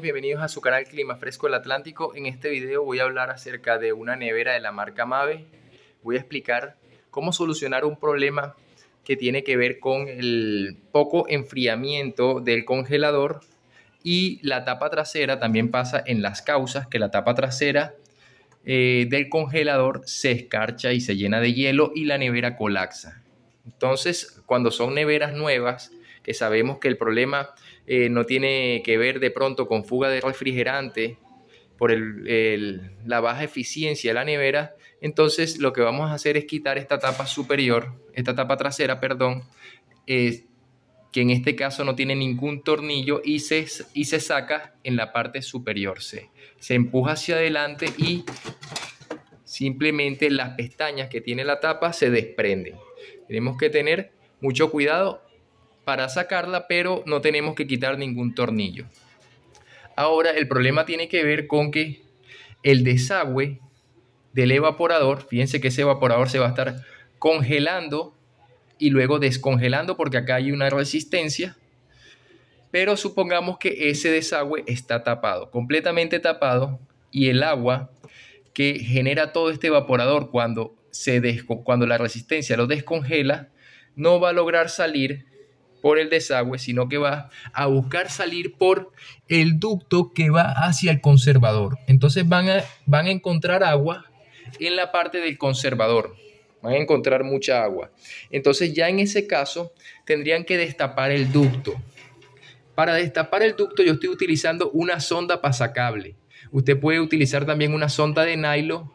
bienvenidos a su canal Clima Fresco del Atlántico. En este video voy a hablar acerca de una nevera de la marca Mave. Voy a explicar cómo solucionar un problema que tiene que ver con el poco enfriamiento del congelador y la tapa trasera también pasa en las causas que la tapa trasera eh, del congelador se escarcha y se llena de hielo y la nevera colapsa. Entonces, cuando son neveras nuevas, que sabemos que el problema eh, no tiene que ver de pronto con fuga de refrigerante por la baja eficiencia de la nevera, entonces lo que vamos a hacer es quitar esta tapa superior, esta tapa trasera, perdón, eh, que en este caso no tiene ningún tornillo y se, y se saca en la parte superior. Se, se empuja hacia adelante y simplemente las pestañas que tiene la tapa se desprenden. Tenemos que tener mucho cuidado para sacarla, pero no tenemos que quitar ningún tornillo. Ahora, el problema tiene que ver con que el desagüe del evaporador, fíjense que ese evaporador se va a estar congelando y luego descongelando porque acá hay una resistencia, pero supongamos que ese desagüe está tapado, completamente tapado, y el agua que genera todo este evaporador cuando, se cuando la resistencia lo descongela, no va a lograr salir por el desagüe, sino que va a buscar salir por el ducto que va hacia el conservador. Entonces van a, van a encontrar agua en la parte del conservador. Van a encontrar mucha agua. Entonces ya en ese caso tendrían que destapar el ducto. Para destapar el ducto yo estoy utilizando una sonda pasacable. Usted puede utilizar también una sonda de nylon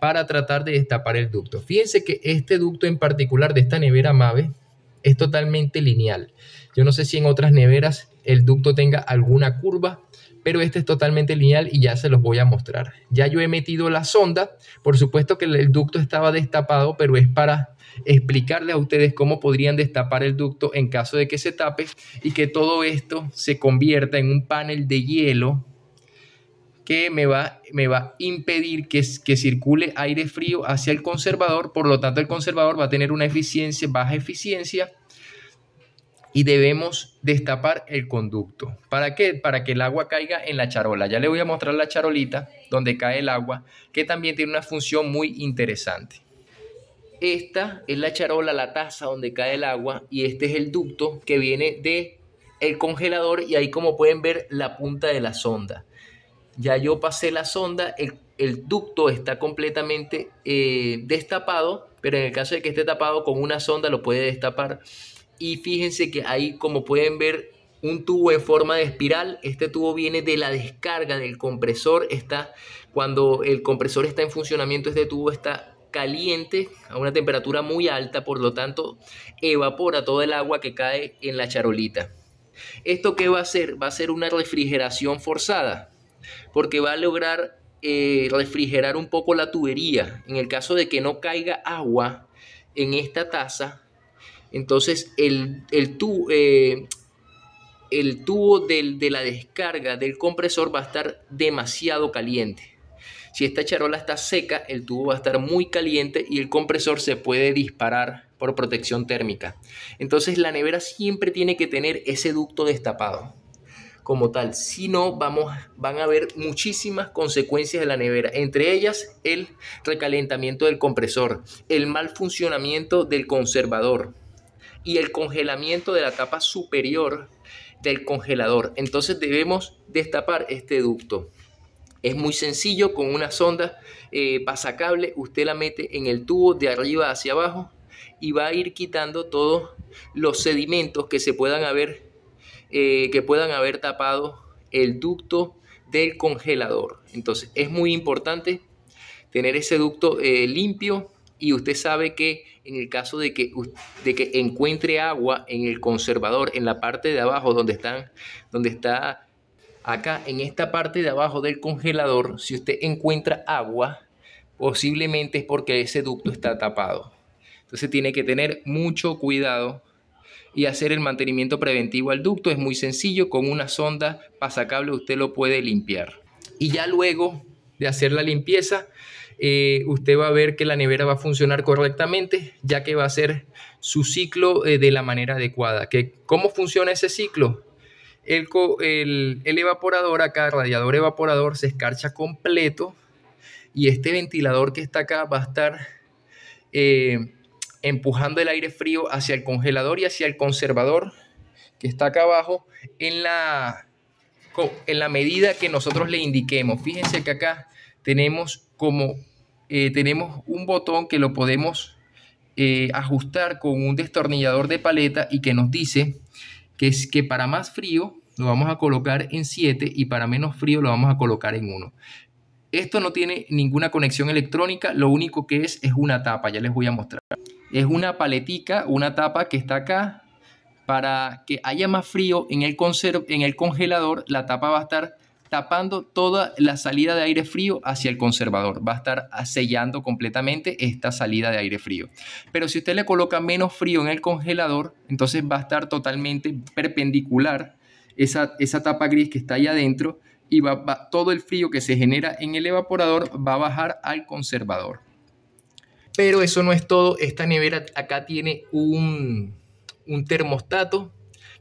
para tratar de destapar el ducto. Fíjense que este ducto en particular de esta nevera MAVE es totalmente lineal. Yo no sé si en otras neveras el ducto tenga alguna curva, pero este es totalmente lineal y ya se los voy a mostrar. Ya yo he metido la sonda, por supuesto que el ducto estaba destapado, pero es para explicarles a ustedes cómo podrían destapar el ducto en caso de que se tape y que todo esto se convierta en un panel de hielo que me va, me va a impedir que, que circule aire frío hacia el conservador, por lo tanto el conservador va a tener una eficiencia, baja eficiencia y debemos destapar el conducto. ¿Para qué? Para que el agua caiga en la charola. Ya le voy a mostrar la charolita donde cae el agua, que también tiene una función muy interesante. Esta es la charola, la taza donde cae el agua y este es el ducto que viene de el congelador y ahí como pueden ver la punta de la sonda ya yo pasé la sonda, el, ducto está completamente eh, destapado, pero en el caso de que esté tapado con una sonda lo puede destapar. Y fíjense que ahí, como pueden ver, un tubo en forma de espiral. Este tubo viene de la descarga del compresor. Está, cuando el compresor está en funcionamiento, este tubo está caliente a una temperatura muy alta, por lo tanto evapora todo el agua que cae en la charolita. ¿Esto qué va a hacer? Va a ser una refrigeración forzada porque va a lograr eh, refrigerar un poco la tubería. En el caso de que no caiga agua en esta taza, entonces el, eh, tubo de la descarga del compresor va a estar demasiado caliente. Si esta charola está seca, el tubo va a estar muy caliente y el compresor se puede disparar por protección térmica. Entonces la nevera siempre tiene que tener ese ducto destapado como tal, no vamos, van a haber muchísimas consecuencias de la nevera, entre ellas el recalentamiento del compresor, el mal funcionamiento del conservador y el congelamiento de la tapa superior del congelador. Entonces debemos destapar este ducto. Es muy sencillo, con una sonda eh, pasacable usted la mete en el tubo de arriba hacia abajo y va a ir quitando todos los sedimentos que se puedan haber eh, que puedan haber tapado el ducto del congelador. Entonces es muy importante tener ese ducto eh, limpio y usted sabe que en el caso de que, de que encuentre agua en el conservador, en la parte de abajo donde, están, donde está acá, en esta parte de abajo del congelador, si usted encuentra agua, posiblemente es porque ese ducto está tapado. Entonces tiene que tener mucho cuidado y hacer el mantenimiento preventivo al ducto. Es muy sencillo, con una sonda pasacable usted lo puede limpiar. Y ya luego de hacer la limpieza, eh, usted va a ver que la nevera va a funcionar correctamente, ya que va a hacer su ciclo eh, de la manera adecuada. ¿Que, ¿Cómo funciona ese ciclo? El, el, evaporador acá, radiador evaporador, se escarcha completo y este ventilador que está acá va a estar eh, empujando el aire frío hacia el congelador y hacia el conservador que está acá abajo en la, en la medida que nosotros le indiquemos. Fíjense que acá tenemos como eh, tenemos un botón que lo podemos eh, ajustar con un destornillador de paleta y que nos dice que es que para más frío lo vamos a colocar en 7 y para menos frío lo vamos a colocar en 1. Esto no tiene ninguna conexión electrónica, lo único que es es una tapa, ya les voy a mostrar es una paletica, una tapa que está acá. Para que haya más frío en el, en el congelador, la tapa va a estar tapando toda la salida de aire frío hacia el conservador. Va a estar sellando completamente esta salida de aire frío. Pero si usted le coloca menos frío en el congelador, entonces va a estar totalmente perpendicular esa, esa tapa gris que está ahí adentro y va, todo el frío que se genera en el evaporador va a bajar al conservador. Pero eso no es todo. Esta nevera acá tiene un, termostato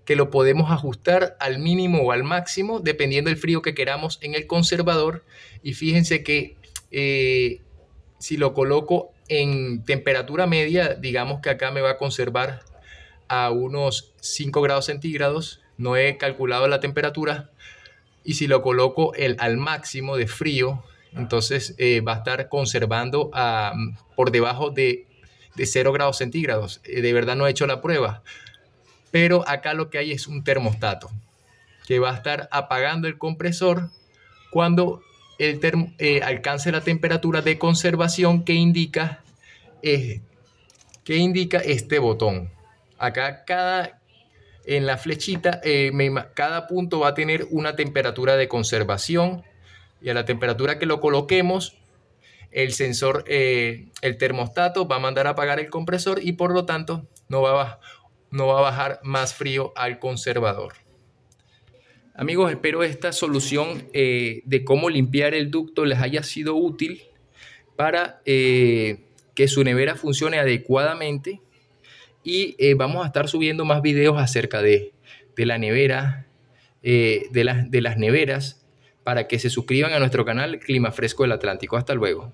que lo podemos ajustar al mínimo o al máximo dependiendo del frío que queramos en el conservador. Y fíjense que eh, si lo coloco en temperatura media, digamos que acá me va a conservar a unos 5 grados centígrados. No he calculado la temperatura. Y si lo coloco el, al máximo de frío, entonces eh, va a estar conservando mm, por debajo de, 0 grados centígrados. Eh, de verdad no he hecho la prueba. Pero acá lo que hay es un termostato que va a estar apagando el compresor cuando el eh, alcance la temperatura de conservación que indica, este botón. Acá cada, en la flechita, cada punto va a tener una temperatura de conservación y a la temperatura que lo coloquemos, el sensor, eh, el termostato va a mandar a apagar el compresor y por lo tanto no va, a, no va a bajar más frío al conservador. Amigos, espero esta solución eh, de cómo limpiar el ducto les haya sido útil para eh, que su nevera funcione adecuadamente y vamos a estar subiendo más videos acerca de, la nevera, de, de las neveras, para que se suscriban a nuestro canal Clima Fresco del Atlántico. Hasta luego.